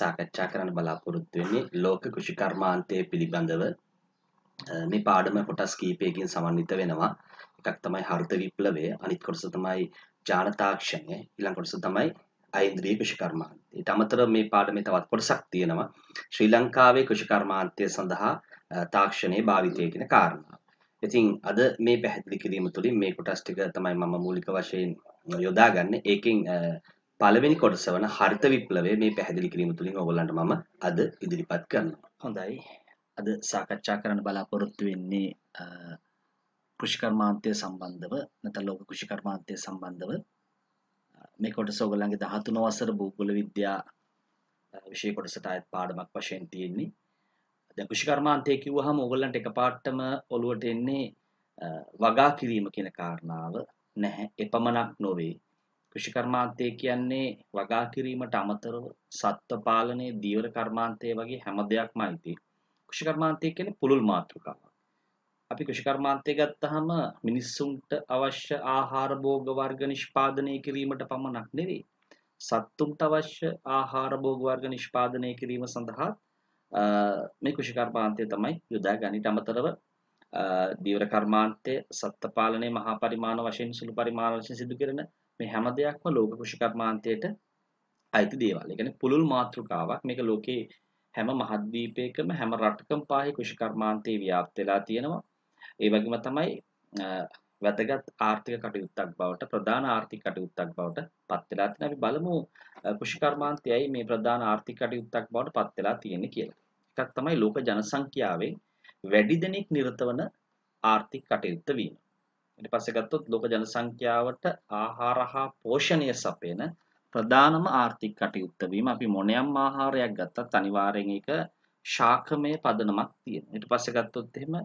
සාකච්ඡා කරන්න බලාපොරොත්තු වෙන්නේ ලෝක කෘෂිකර්මාන්තය පිළිබඳව මේ පාඩම කොටස් කීපයකින් සමන්විත වෙනවා එකක් තමයි හරිත විප්ලවය අනිත් කොටස තමයි ජාන තාක්ෂණය ඊළඟ කොටස තමයි අයින්ද්‍රිය කෘෂිකර්මාන්තය ඊට අමතරව මේ පාඩමේ තවත් කොටසක් තියෙනවා ශ්‍රී ලංකාවේ කෘෂිකර්මාන්තය සඳහා තාක්ෂණයේ භාවිතය කියන කාරණාව. ඉතින් අද මේ පැහැදිලි කිරීම තුළින් මේ කොටස් ටික තමයි මම මූලික වශයෙන් යොදාගන්නේ. ඒකෙන් පළවෙනි කොටස වන හරිත විප්ලවය මේ පැහැදිලි කිරීම තුළින් ඔයගොල්ලන්ට මම අද ඉදිරිපත් කරනවා. හොඳයි. අද සාකච්ඡා කරන්න බලාපොරොත්තු වෙන්නේ කෘෂිකර්මාන්තය සම්බන්ධව නැත්නම් ලෝක කෘෂිකර්මාන්තය සම්බන්ධව මේ කොටස ඔයගොල්ලන්ගේ 13 වසර භූගෝල විද්‍යා විෂය කොටසට අයත් පාඩමක් වශයෙන් තියෙන්නේ. දැන් කෘෂිකර්මාන්තය කිව්වහම ඔයගොල්ලන්ට එකපාරටම ඔළුවට එන්නේ වගා කිරීම කියන කාරණාව නැහැ. එපමණක් නොවේ. කෘෂි කර්මාන්තය කියන්නේ වගා කිරීමට අමතරව සත්ත්ව පාලනය, දීවර කර්මාන්තය වගේ හැම දෙයක්ම අයිති. කෘෂි කර්මාන්තය කියන්නේ පුළුල් මාතෘකාවක්. අපි කෘෂි කර්මාන්තය ගත්තාම මිනිස්සුන්ට අවශ්‍ය ආහාර භෝග වර්ග නිෂ්පාදනය කිරීමට පමණක් නෙවෙයි. සත්තුන්ට අවශ්‍ය ආහාර භෝග වර්ග නිෂ්පාදනය කිරීම සඳහා මේ කෘෂි කර්මාන්තය තමයි යොදා ගනිට අමතරව දීවර කර්මාන්තය සත්ත්ව පාලනය මහා පරිමාණ වශයෙන් සුළු පරිමාණ වශයෙන් සිදු කරන මේ හැම දෙයක්ම ලෝක කුෂිකර්මාන්තයට අයිති දේවල්. ඒ කියන්නේ පුළුල් මාතෘකාවක්. මේක ලෝකේ හැම මහද්වීපයකම හැම රටකම පාහේ කුෂිකර්මාන්තේ ව්‍යාප්ත වෙලා තියෙනවා. ඒ වගේම තමයි වැදගත් ආර්ථික කටයුත්තක් බවට ප්‍රධාන ආර්ථික කටයුත්තක් බවට පත් වෙලා තියෙනවා. අපි බලමු කුෂිකර්මාන්තයයි මේ ප්‍රධාන ආර්ථික කටයුත්තක් බවට පත් වෙලා තියෙන්නේ කියලා. එකක් තමයි ලෝක ජනසංඛ්‍යාවෙන් වැඩි දෙනෙක් නිරත වන ආර්ථික කටයුත්ත වීම. ඊට පස්සේ ගත්තොත් ලෝක ජන සංඛ්‍යාවට ආහාර හා පෝෂණය සපයන ප්‍රධානම ආර්ථික කටයුත්ත වීම අපි මොනියම් ආහාරයක් ගත්තත් අනිවාර්යෙන් ඒක ශාකමය පදනමක් තියෙනවා. ඊට පස්සේ ගත්තොත් එහෙම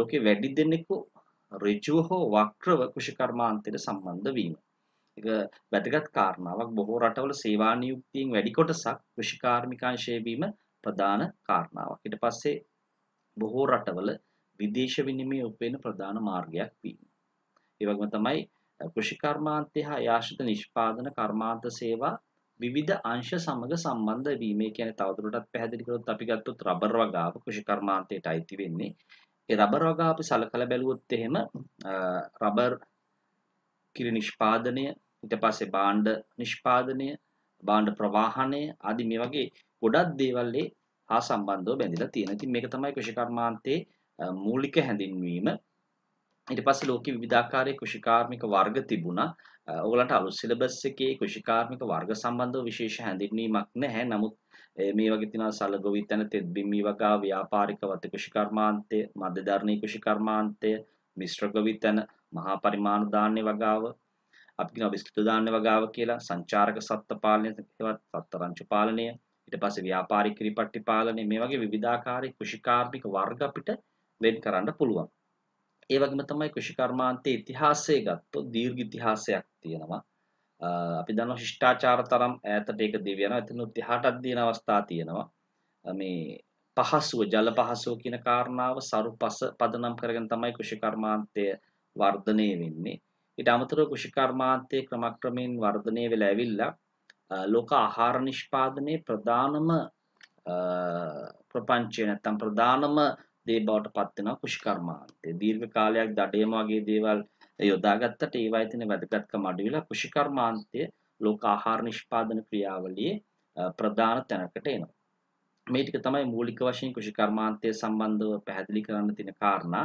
ලෝකේ වැඩි දෙනෙකු ඍජුව හෝ වක්‍රව කුෂිකර්මාන්තයට සම්බන්ධ වීම. ඒක වැදගත් කාරණාවක්. බොහෝ රටවල සේවා නියුක්තියෙන් වැඩි කොටසක් කුෂිකාර්මිකාංශයේ වීම ප්‍රධාන කාරණාවක්. ඊට පස්සේ බොහෝ රටවල විදේශ විනිමය උපයන ප්‍රධාන මාර්ගයක් වීම. ඒ වගේම තමයි කෘෂි කර්මාන්තය හා යාශ්‍රිත නිෂ්පාදන කර්මාන්ත සේවා විවිධ අංශ සමග සම්බන්ධ වීම. ඒ කියන්නේ තවදුරටත් පැහැදිලි කරොත් අපි ගත්තොත් රබර් වගාව කෘෂි කර්මාන්තයට අයිති වෙන්නේ. ඒ රබර් වගාව අපි සලකලා බැලුවොත් එහෙම රබර් කිරි නිෂ්පාදනය ඊට පස්සේ භාණ්ඩ නිෂ්පාදනය භාණ්ඩ ප්‍රවාහනය ආදි මේ වගේ ගොඩක් දේවල් හා සම්බන්ධව බැඳිලා තියෙනවා. ඉතින් මේක තමයි කෘෂි කර්මාන්තයේ මූලික හැඳින්වීම. ඊට පස්සේ ලෝකේ විවිධාකාරයේ කෘෂිකාර්මික වර්ග තිබුණා. ඕගලන්ට අලුත් සිලබස් එකේ කෘෂිකාර්මික වර්ග සම්බන්ධව විශේෂ හැඳින්වීමක් නැහැ. නමුත් මේ වගේ තියෙනවා සලගොවිතැන තෙත්බිම් මේ වගේ ව්‍යාපාරික වත කෘෂිකර්මාන්තය, මධ්‍යධාරණී කෘෂිකර්මාන්තය, මිශ්‍ර ගොවිතැන, මහා පරිමාණ ධාන්‍ය වගාව, අපි කියනවා විස්තෘත ධාන්‍ය වගාව කියලා, සංචාරක සත්ත්ව පාලනය, ඒවත් සත්තරංචු පාලනය, ඊට පස්සේ ව්‍යාපාරික කිරිපට්ටි පාලනය මේ වගේ විවිධාකාරයේ කෘෂිකාර්මික වර්ග අපිට වෙන් කරන්න පුළුවන්. ඒ වගේම තමයි කෘෂි කර්මාන්තයේ ඉතිහාසය ගත්තොත් දීර්ඝ ඉතිහාසයක් තියෙනවා. අපි දන්නවා ශිෂ්ටාචාර තරම් ඈතට ඒක දිව යනවා. එතනොත් 18ක් දින අවස්ථා තියෙනවා. මේ පහසුව ජල පහසුව කියන කාරණාව සරුපස පදනම් කරගෙන තමයි කෘෂි කර්මාන්තය වර්ධනය වෙන්නේ. ඊට අමතරව කෘෂි කර්මාන්තයේ ක්‍රමක්‍රමයෙන් වර්ධනය වෙලා ඇවිල්ලා ලෝක ආහාර නිෂ්පාදනයේ ප්‍රධානම ප්‍රපංචය නැත්නම් ප්‍රධානම දේ බවට පත් වෙනවා කුෂිකර්මාන්තය. දීර්ඝ කාලයක් දඩේම වගේ දේවල් යොදාගත්තට ඒවා ඇතින වැදගත්කම අඩු වෙලා කුෂිකර්මාන්තය ලෝක ආහාර නිෂ්පාදන ක්‍රියාවලියේ ප්‍රධාන තැනකට එනවා. මේ ටික තමයි මූලික වශයෙන් කුෂිකර්මාන්තය සම්බන්ධව පැහැදිලි කරන්න තියෙන කාරණා.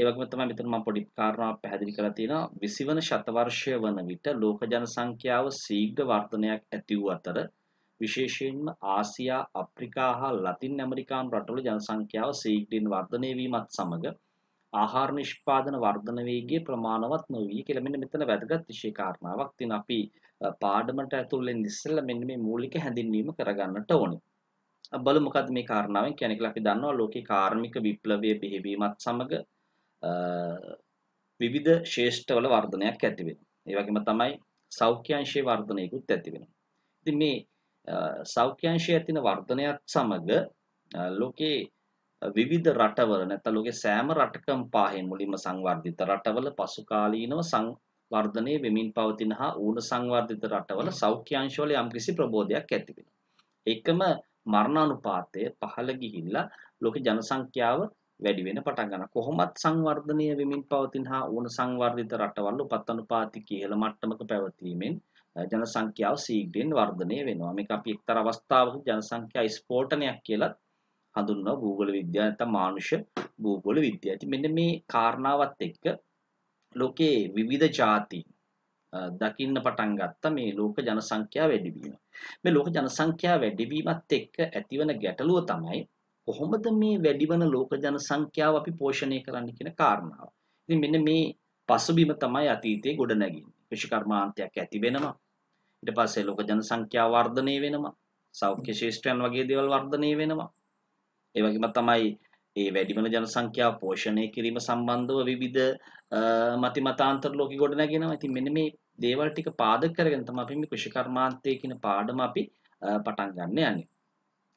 ඒ වගේම තමයි මෙතන මම පොඩි කාරණාවක් පැහැදිලි කරලා තියෙනවා 20 වන ශතවර්ෂය වන විට ලෝක ජන සංඛ්‍යාව ශීඝ්‍ර වර්ධනයක් ඇති වූ අතර විශේෂයෙන්ම ආසියා අප්‍රිකා හා ලතින් ඇමරිකානු රටවල ජනසංඛ්‍යාව සීග්‍රින් වර්ධනය වීමත් සමග ආහාර නිෂ්පාදන වර්ධන වේගය ප්‍රමාණවත් නොවී කියලා මෙන්න මෙතන වැදගත් විශේෂ කාරණාවක් තියෙනවා. අපි පාඩමට ඇතුල් වෙන්න ඉස්සෙල්ලා මෙන්න මේ මූලික හැඳින්වීම කරගන්නට ඕනේ. බලමු මොකද්ද මේ කාරණාවෙන් කියන්නේ කියලා අපි දන්නවා ලෝකේ කාර්මික විප්ලවයේ බිහිවීමත් සමග විවිධ ශේෂ්ඨවල වර්ධනයක් ඇති වෙනවා. ඒ වගේම තමයි සෞඛ්‍ය අංශයේ වර්ධනයකුත් ඇති වෙනවා. ඉතින් මේ සෞඛ්‍යංශයේ ඇතින වර්ධනයක් සමග ලෝකේ විවිධ රටවල නැත්නම් ලෝකේ සෑම රටකම පාහෙන් මුලින්ම සංවර්ධිත රටවල පසුකාලීනව සංවර්ධනය වෙමින් පවතින හා ඌන සංවර්ධිත රටවල සෞඛ්‍යංශ වල යම්කිසි ප්‍රබෝධයක් ඇති වෙනවා. එකම මරණානුපාතය පහළ ගිහිල්ලා ලෝක ජනසංඛ්‍යාව වැඩි වෙන පටන් ගන්නවා. කොහොමත් සංවර්ධනය වෙමින් පවතින හා ඌන සංවර්ධිත රටවල උපත් අනුපාතිකයේ ඉහළ මට්ටමක පැවතීමෙන් ජනසංඛ්‍යාව සීග්‍රයෙන් වර්ධනය වෙනවා. මේක අපි එක්තරා අවස්ථාවක ජනසංඛ්‍යා ස්ෆෝටනයක් කියලා හඳුන්වනවා භූගෝල විද්‍යාව නැත්නම් මානුෂ භූගෝල විද්‍යාව. ඉතින් මෙන්න මේ කාරණාවත් එක්ක ලෝකයේ විවිධ જાති දකින්න පටන් ගත්ත මේ ලෝක ජනසංඛ්‍යා වැඩිවීම. මේ ලෝක ජනසංඛ්‍යා වැඩිවීමත් එක්ක ඇතිවන ගැටලුව තමයි කොහොමද මේ වැඩිවන ලෝක ජනසංඛ්‍යාව අපි පෝෂණය කරන්න කියන කාරණාව. ඉතින් මෙන්න මේ පසුබිම තමයි අතීතයේ ගොඩනැගෙන්නේ. කෘෂි කර්මාන්තයක් ඇති වෙනවා. ඊට පස්සේ ලෝක ජනසංඛ්‍යාව වර්ධනය වෙනවා. සෞඛ්‍ය ශිෂ්ටයන් වගේ දේවල් වර්ධනය වෙනවා. ඒ වගේම තමයි ඒ වැඩිමන ජනසංඛ්‍යාව පෝෂණය කිරීම සම්බන්ධව විවිධ මතිමතාන්තර ලෝක ගොඩනගෙනවා. ඉතින් මෙන්න මේ දේවල් ටික පාදක කරගෙන තමයි අපි මේ කෘෂිකර්මාන්තය කියන පාඩම අපි පටන් ගන්න යන්නේ.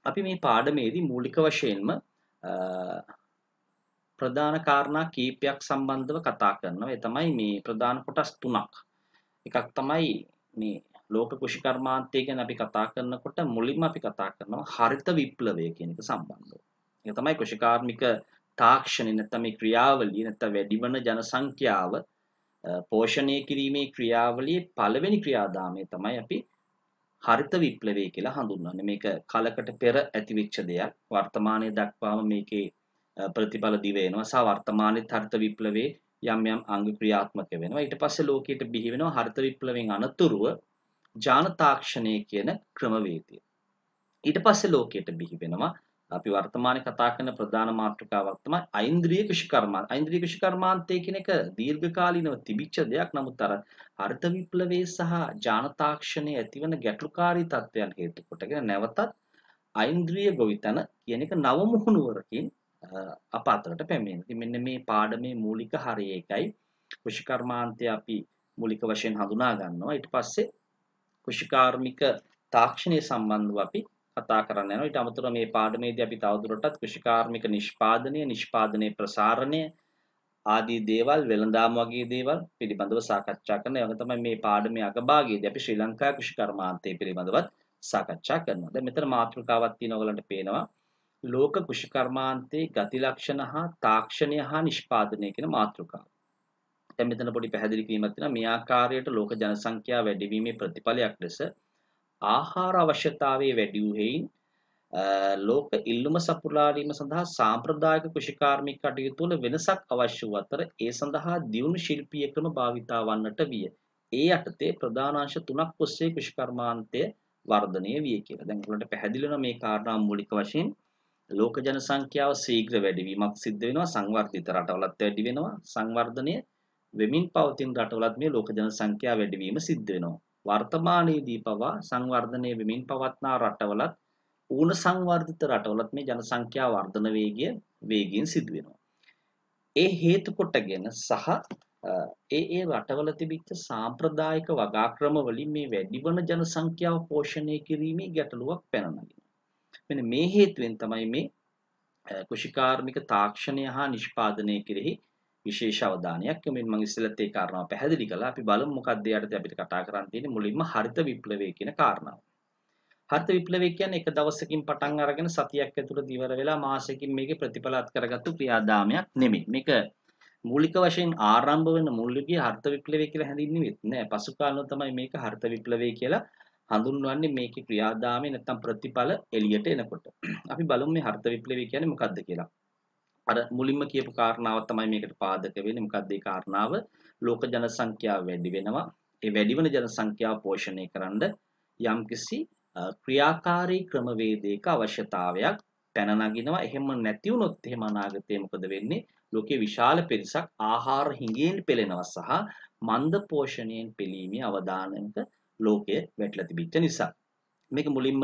අපි මේ පාඩමේදී මූලික වශයෙන්ම ප්‍රධාන කාරණා කීපයක් සම්බන්ධව කතා කරනවා. ඒ තමයි මේ ප්‍රධාන කොටස් තුනක්. එකක් තමයි මේ ලෝක කෘෂි කර්මාන්තය ගැන අපි කතා කරනකොට මුලින්ම අපි කතා කරනවා හරිත විප්ලවය කියන එක සම්බන්ධව. ඒක තමයි කෘෂිකාර්මික තාක්ෂණය නැත්නම් මේ ක්‍රියාවලිය නැත්නම් වැඩිවන ජන සංඛ්‍යාව පෝෂණය කිරීමේ ක්‍රියාවලියේ පළවෙනි ක්‍රියාදාමය තමයි අපි හරිත විප්ලවය කියලා හඳුන්වන්නේ. මේක කලකට පෙර ඇතිවෙච්ච දෙයක්. වර්තමානයේ දක්වාම මේකේ ප්‍රතිඵල දිව වෙනවා. සා වර්තමානයේ හරිත විප්ලවයේ යම් යම් අංග ක්‍රියාත්මක වෙනවා. ඊට පස්සේ ලෝකයට බිහි වෙනවා හරිත විප්ලවයෙන් අනතුරුව ජාන තාක්ෂණය කියන ක්‍රමවේදය. ඊට පස්සේ ලෝකයට බිහි වෙනවා අපි වර්තමානයේ කතා කරන ප්‍රධාන මාතෘකාවක් තමයි ඓන්ද්‍රිය කෘෂිකර්මාන්ත. ඓන්ද්‍රිය කෘෂිකර්මාන්තය කියන එක දීර්ඝකාලීනව තිබිච්ච දෙයක්. නමුත් අර හරිත විප්ලවයේ සහ ජානතාක්ෂණයේ ඇතිවන ගැටලුකාරී තත්ත්වයන් හේතු කොටගෙන නැවතත් ඓන්ද්‍රිය ගොවිතැන කියන එක නව මුහුණුවරකින් අප අතරට පැමිණෙනවා. ඉතින් මෙන්න මේ පාඩමේ මූලික හරය එකයි. කෘෂිකර්මාන්තය අපි මූලික වශයෙන් හඳුනා ගන්නවා. ඊට පස්සේ කෘෂිකාර්මික තාක්ෂණය සම්බන්ධව අපි කතා කරන්න යනවා. ඊට අමතරව මේ පාඩමේදී අපි තවදුරටත් කෘෂිකාර්මික නිෂ්පාදනය, නිෂ්පාදනයේ ප්‍රසාරණය ආදී දේවල්, වෙළඳාම් වගේ දේවල් පිළිබඳව සාකච්ඡා කරනවා. ඒක තමයි මේ පාඩමේ අගභාගයේදී අපි ශ්‍රී ලංකා කෘෂි කර්මාන්තය පිළිබඳවත් සාකච්ඡා කරනවා. දැන් මෙතන මාතෘකාවක් තියෙනවා ඔයගලන්ට පේනවා. ලෝක කෘෂි කර්මාන්තයේ ගති ලක්ෂණ හා තාක්ෂණය හා නිෂ්පාදනය කියන මාතෘකාව. දැන් මෙතන පොඩි පැහැදිලි කිරීමක් තියෙනවා මේ ආකාරයට ලෝක ජනසංඛ්‍යාව වැඩිවීමේ ප්‍රතිඵලයක් ලෙස ආහාර අවශ්‍යතාවයේ වැඩි වූ හේයින් ලෝක ඉල්ලුම සපුරාලීම සඳහා සාම්ප්‍රදායික කෘෂිකාර්මික කටයුතු වල වෙනසක් අවශ්‍ය වූ අතර ඒ සඳහා දියුණු ශිල්පීය ක්‍රම භාවිතා වන්නට විය. ඒ යටතේ ප්‍රධාන අංශ තුනක් ඔස්සේ කෘෂිකර්මාන්තය වර්ධනය විය කියලා. දැන් ඔයාලට පැහැදිලි වෙනවා මේ කාරණා මූලික වශයෙන්. ලෝක ජනසංඛ්‍යාව ශීඝ්‍ර වැඩිවීමක් සිද්ධ වෙනවා සංවර්ධිත රටවලත් වැඩි වෙනවා සංවර්ධනය වෙමින් පවතින රටවලත් මේ ලෝක ජන සංඛ්‍යාව වැඩිවීම සිද්ධ වෙනවා. වර්තමානයේදී පවා සංවර්ධනය වෙමින් පවත්නා රටවලත් ඌන සංවර්ධිත රටවලත් මේ ජන සංඛ්‍යා වර්ධන වේගය වේගයෙන් සිදු වෙනවා. ඒ හේතු කොටගෙන සහ ඒ ඒ රටවල තිබිච්ච සාම්ප්‍රදායික වගාක්‍රම වලින් මේ වැඩිවන ජන සංඛ්‍යාව පෝෂණය කිරීමේ ගැටලුවක් පැන නගිනවා. මෙන්න මේ හේතුවෙන් තමයි මේ කුෂිකාර්මික තාක්ෂණය හා නිෂ්පාදනය කෙරෙහි විශේෂ අවධානයක් යොමු මම ඉස්සෙල්ලත් ඒ කාරණාව පැහැදිලි කළා. අපි බලමු මොකක්ද යටතේ අපිට කතා කරන්න තියෙන්නේ මුලින්ම හරිත විප්ලවය කියන කාරණාව. හරිත විප්ලවය කියන්නේ එක දවසකින් පටන් අරගෙන සතියක් ඇතුළත ඉවර වෙලා මාසෙකින් මේකේ ප්‍රතිඵලات කරගත්තු ක්‍රියාදාමයක් නෙමෙයි. මේක මූලික වශයෙන් ආරම්භ වෙන මුල්ලිගේ හර්ත විප්ලවය කියලා හැඳින්වෙන්නේ නැහැ. පසු කාලව තමයි මේක හර්ත විප්ලවය කියලා හඳුන්වන්නේ මේකේ ක්‍රියාදාමය නැත්තම් ප්‍රතිඵල එළියට එනකොට. අපි බලමු මේ හර්ත විප්ලවය කියන්නේ මොකක්ද කියලා. අර මුලින්ම කියපු කාරණාව තමයි මේකට පාදක වෙන්නේ. මොකක්ද ඒ කාරණාව? ලෝක ජනසංඛ්‍යාව වැඩි වෙනවා. ඒ වැඩි වෙන ජනසංඛ්‍යාව පෝෂණය කරන්න යම්කිසි ක්‍රියාකාරී ක්‍රමවේදයක අවශ්‍යතාවයක් පැන නගිනවා. එහෙම නැති වුණොත් එහෙම අනාගතේ මොකද වෙන්නේ? ලෝකේ විශාල පිරිසක් ආහාර හිඟෙන් පෙළෙනවා සහ මන්ද පෝෂණයෙන් පෙළීමේ අවදානමක ලෝකය වැටලා තිබිච්ච නිසා. මේක මුලින්ම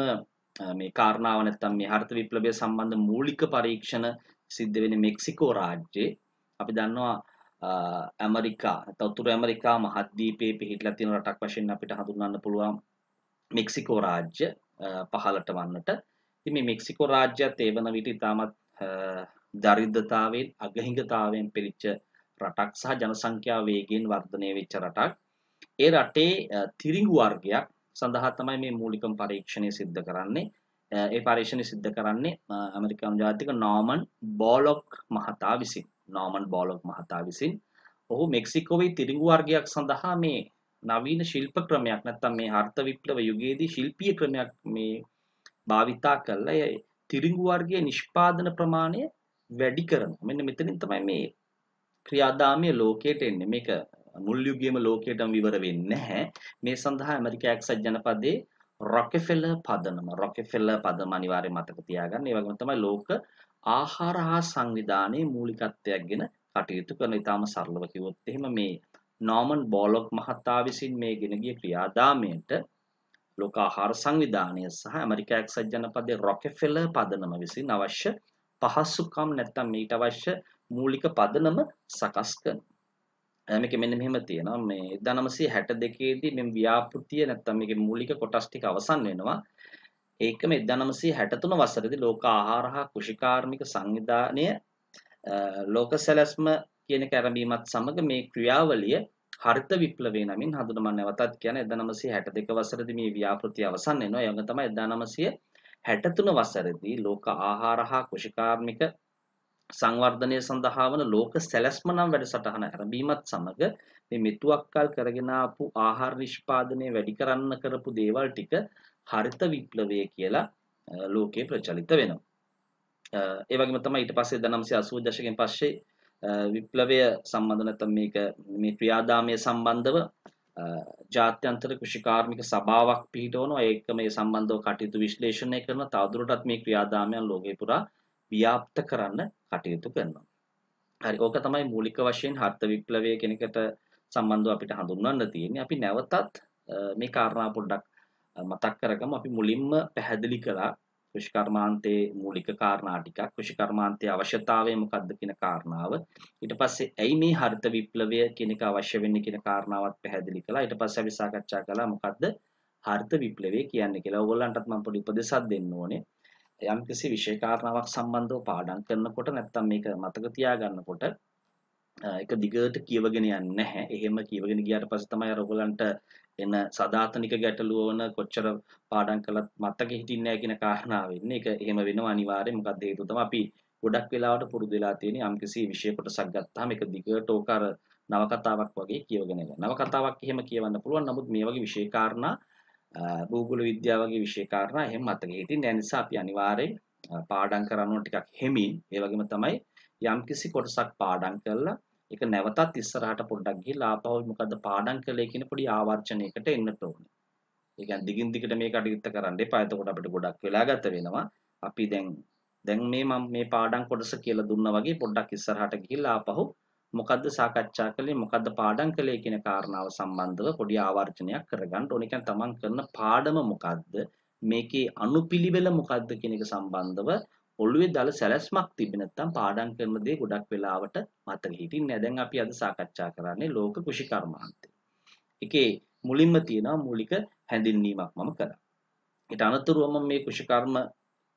මේ කාරණාව නැත්තම් මේ හර්ත විප්ලවය සම්බන්ධ මූලික පරීක්ෂණ සිද්ධ වෙන්නේ මෙක්සිකෝ රාජ්‍යයේ. අපි දන්නවා ඇමරිකා නැත්නම් උතුරු ඇමරිකා මහද්වීපයේ පිහිටලා තියෙන රටක් වශයෙන් අපිට හඳුන්වන්න පුළුවන් මෙක්සිකෝ රාජ්‍ය පහළට වන්නට. ඉතින් මේ මෙක්සිකෝ රාජ්‍යයත් ඒ වන විට ඉතාමත් දරිද්‍රතාවයෙන් අගහිඟතාවයෙන් පිරිච්ච රටක් සහ ජනසංඛ්‍යා වේගයෙන් වර්ධනය වෙච්ච රටක්. ඒ රටේ තිරිඟු වර්ගයක් සඳහා තමයි මේ මූලිකම පරීක්ෂණය සිද්ධ කරන්නේ. ඒ පර්යේෂණය සිද්ධ කරන්නේ ඇමරිකානු ජාතික නෝමන් බෝලොක් මහතා විසින් නෝමන් බෝලොක් මහතා විසින් ඔහු මෙක්සිකෝවේ තිරිඟු වර්ගයක් සඳහා මේ නවීන ශිල්ප ක්‍රමයක් නැත්තම් මේ අර්ථ විප්ලව යුගයේදී ශිල්පීය ක්‍රමයක් මේ භාවිතා කරලා ඒ තිරිඟු වර්ගයේ නිෂ්පාදන ප්‍රමාණය වැඩි කරනවා. මෙන්න මෙතනින් තමයි මේ ක්‍රියාදාමය ලෝකයට එන්නේ. මේක මුල් යුගයේම ලෝකයටම විවර වෙන්නේ නැහැ. මේ සඳහා ඇමරිකා එක්සත් ජනපදයේ රොකෙෆෙලර් පදනම රොකෙෆෙල්ලර් පදම අනිවාර්යෙන් මතක තියාගන්න. ඒ වගේම තමයි ලෝක ආහාර හා සංවිධානයේ මූලිකත්වයක් ගෙන කටයුතු කරන ඉතාම සරලව කිව්වොත් එහෙම මේ නෝමන් බෝලොක් මහතා විසින් මේ ගෙන ගිය ක්‍රියාදාමයට ලෝක ආහාර සංවිධානය සහ ඇමරිකා එක්සත් ජනපදයේ රොකෙෆෙලර් පදනම විසින් අවශ්‍ය පහසුකම් නැත්නම් මේට අවශ්‍ය මූලික පදනම සකස් කරන මේක මෙන්න මෙහෙම තියෙනවා මේ 1962 දී මේ ව්‍යාපෘතිය නැත්තම් මේකේ මූලික කොටස් ටික අවසන් වෙනවා. ඒකම 1963 වසරේදී ලෝක ආහාර හා කෘෂිකාර්මික සංවිධානය ලෝක සැලැස්ම කියන කැරඹීමත් සමග මේ ක්‍රියාවලිය හරිත විප්ලවය නමින් හඳුනමන් නැවතත් කියන 1962 වසරේදී මේ ව්‍යාපෘතිය අවසන් වෙනවා. ඒ වගේම තමයි 1963 වසරේදී ලෝක ආහාර හා කෘෂිකාර්මික සංවර්ධනය සඳහා වන ලෝක සැලැස්ම නම් වැඩසටහන ඇරඹීමත් සමග මේ මෙතුවක්කල් කරගෙන ආපු ආහාර නිෂ්පාදනය වැඩි කරන්න කරපු දේවල් ටික හරිත විප්ලවය කියලා ලෝකේ ප්‍රචලිත වෙනවා. ඒ වගේම තමයි ඊට පස්සේ 1980 දශකයෙන් පස්සේ විප්ලවය සම්බන්ධ නැත්නම් මේක මේ ක්‍රියාදාමය සම්බන්ධව ජාත්‍යන්තර කෘෂිකාර්මික සභාවක් පිහිටවනවා. ඒක මේ සම්බන්ධව කටයුතු විශ්ලේෂණය කරන තවදුරටත් මේ ක්‍රියාදාමයන් ලෝකේ පුරා ව්‍යාප්ත කරන්න කටයුතු කරනවා. හරි ඕක තමයි මූලික වශයෙන් හර්ත විප්ලවය කෙනෙකුට සම්බන්ධව අපිට හඳුන්වන්න තියෙන්නේ. අපි නැවතත් මේ කාරණා පොඩ්ඩක් මතක් කරගමු. අපි මුලින්ම පැහැදිලි කළා කෘෂිකර්මාන්තයේ මූලික කාරණා ටිකක් කෘෂිකර්මාන්තයේ අවශ්‍යතාවය මොකක්ද කියන කාරණාව ඊට පස්සේ ඇයි මේ හරිත විප්ලවය කියන එක අවශ්‍ය වෙන්නේ කියන කාරණාවත් පැහැදිලි කළා ඊට පස්සේ අපි සාකච්ඡා කළා මොකක්ද හරිත විප්ලවය කියන්නේ කියලා. ඕගොල්ලන්ටත් මම පොඩි උපදේශයක් දෙන්න ඕනේ. යම්කිසි විෂය කාරණාවක් සම්බන්ධව පාඩම් කරනකොට නැත්නම් මේක මතක තියාගන්නකොට ඒක දිගට කියවගෙන යන්නේ නැහැ. එහෙම කියවගෙන ගියාට පස්සේ තමයි අර ඔයගලන්ට එන සදාතනික ගැටලුව වන කොච්චර පාඩම් කළත් මතක හිටින්නේ නැහැ කියන කාරණාව වෙන්නේ. ඒක එහෙම වෙනවා අනිවාර්යයෙන්. මොකද හේතුව තමයි අපි ගොඩක් වෙලාවට පුරුදු වෙලා තියෙන යම්කිසි විෂය කොටසක් ගත්තාම ඒක දිගට ඕක අර නවකතාවක් වගේ කියවගෙන යනවා. නවකතාවක් එහෙම කියවන්න පුළුවන්. නමුත් මේ වගේ විෂය කාරණා භූගෝල විද්‍යාව වගේ විෂය කාරණා එහෙම මතකයි. ඉතින් ඒ නිසා අපි අනිවාර්යෙන් පාඩම් කරනවා ටිකක් හෙමින් ඒ වගේම තමයි යම්කිසි කොටසක් පාඩම් කරලා ඒක නැවතත් ඉස්සරහට පොඩ්ඩක් ගිහිල්ලා ආපහු මොකද්ද පාඩම් කළේ කියන පොඩි ආවර්ජනයකට එන්න ඕනේ. ඒ කියන්නේ දිගින් දිගට මේ කටයුත්ත කරන්න එපා. එතකොට අපිට ගොඩක් වෙලා ගත වෙනවා. අපි දැන් දැන් මේ මම මේ පාඩම් කොටස කියලා දුන්නා වගේ පොඩ්ඩක් ඉස්සරහට ගිහිල්ලා ආපහු මොකද්ද සාකච්ඡා කළේ මොකද්ද පාඩම් කළේ කියන කාරණාව සම්බන්ධව පොඩි ආවර්ජනයක් කරගන්න ඕනේ. කියන්නේ තමන් කරන පාඩම මොකද්ද? මේකේ අනුපිළිවෙල මොකද්ද කියන එක සම්බන්ධව ඔළුවේ දල සැලැස්මක් තිබෙ නැත්නම් පාඩම් කරන දේ ගොඩක් වෙලාවට මතක හිටින්නේ නැහැ. දැන් අපි අද සාකච්ඡා කරන්නේ ලෝක කුෂි කර්මාන්තය. එකේ මුලින්ම තියෙනවා මූලික හැඳින්වීමක් මම කරා. ඊට අනතුරුව මම මේ කුෂි කර්ම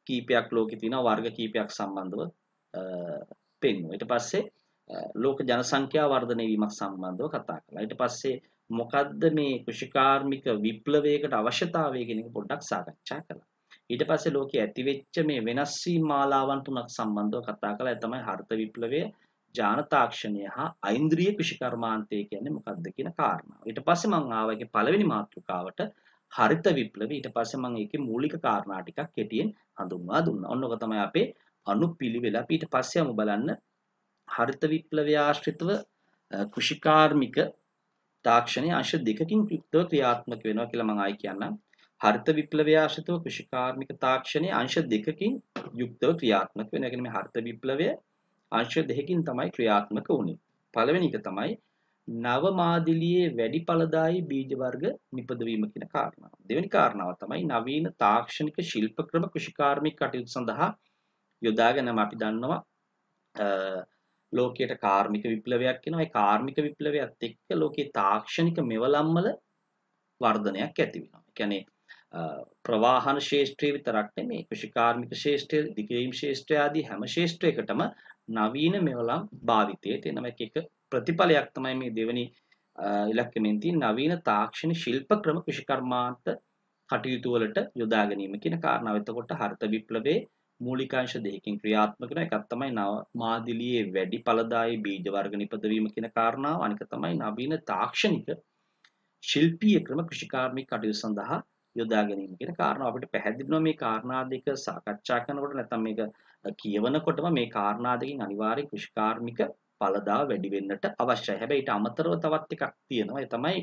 කීපයක් ලෝකේ තියෙනවා වර්ග කීපයක් සම්බන්ධව පෙන්වුවා. ඊට පස්සේ ලෝක ජනසංඛ්‍යා වර්ධනය වීමක් සම්බන්ධව කතා කළා. ඊට පස්සේ මොකද්ද මේ කෘෂිකාර්මික විප්ලවයකට අවශ්‍යතාවය කියන එක පොඩ්ඩක් සාකච්ඡා කළා. ඊට පස්සේ ලෝකයේ ඇතිවෙච්ච මේ වෙනස් වීම මාලාවන් තුනක් සම්බන්ධව කතා කළා. ඒ තමයි හර්ත විප්ලවය, ජාන තාක්ෂණය හා ඓන්ද්‍රිය කෘෂිකර්මාන්තය කියන්නේ මොකක්ද කියන කාරණාව. ඊට පස්සේ මම ආවා ඒකේ පළවෙනි මාතෘකාවට හරිත විප්ලවය. ඊට පස්සේ මම ඒකේ මූලික කාරණා ටිකක් කෙටියෙන් හඳුන්වා දුන්නා. ඔන්නෝක තමයි අපේ අනුපිළිවෙල. අපි ඊට පස්සේ යමු බලන්න හරිත විප්ලවය ආශ්‍රිතව කෘෂිකාර්මික තාක්ෂණයේ අංශ දෙකකින් යුක්තව ක්‍රියාත්මක වෙනවා කියලා මම ආයි කියන්නම්. හරිත විප්ලවය ආශ්‍රිතව කෘෂිකාර්මික තාක්ෂණයේ අංශ දෙකකින් යුක්තව ක්‍රියාත්මක වෙනවා. කියන්නේ මේ හරිත විප්ලවය අංශ දෙකකින් තමයි ක්‍රියාත්මක වුනේ. පළවෙනි එක තමයි නව මාදිලියේ වැඩි ඵලදායි බීජ වර්ග නිපදවීම කියන කාරණාව. දෙවෙනි කාරණාව තමයි නවීන තාක්ෂණික ශිල්ප ක්‍රම කෘෂිකාර්මික කටයුතු සඳහා යොදාගෙන අපි දන්නවා ලෝකයට කාර්මික විප්ලවයක් වෙනවා. ඒ කාර්මික විප්ලවයත් එක්ක ලෝකයේ තාක්ෂණික මෙවලම්වල වර්ධනයක් ඇති වෙනවා. ඒ කියන්නේ ප්‍රවාහන ශේෂ්ත්‍රය විතරක් නෙමෙයි කෘෂිකාර්මික ශේෂ්ත්‍රය, දිගවීම ශේෂ්ත්‍රය ආදී හැම ශේෂ්ත්‍රයකටම නවීන මෙවලම් භාවිතයට එනවා. එක ප්‍රතිඵලයක් තමයි මේ දෙවෙනි ඉලක්කමෙන් තියෙන නවීන තාක්ෂණ ශිල්ප ක්‍රම කෘෂිකර්මාන්ත කටයුතු වලට යොදා ගැනීම කියන කාරණාව. එතකොට හර්ත විප්ලවයේ මූලිකාංශ දෙකකින් ක්‍රියාත්මක කරන එකක් තමයි නව මාදිලියේ වැඩි ඵලදායී බීජ වර්ග නිපදවීම කියන කාරණාව අනික තමයි නවීන තාක්ෂණික ශිල්පීය ක්‍රම කෘෂිකාර්මික කටයුතු සඳහා යොදා ගැනීම කියන කාරණාව අපිට පැහැදිලිවම මේ කාරණා දෙක සාකච්ඡා කරනකොට නැත්නම් මේක කියවනකොටම මේ කාරණා දෙකෙන් අනිවාර්ය කෘෂිකාර්මික ඵලදා වැඩි වෙන්නට අවශ්‍යයි. හැබැයි ඊට අමතරව තවත් එකක් තියෙනවා. ඒ තමයි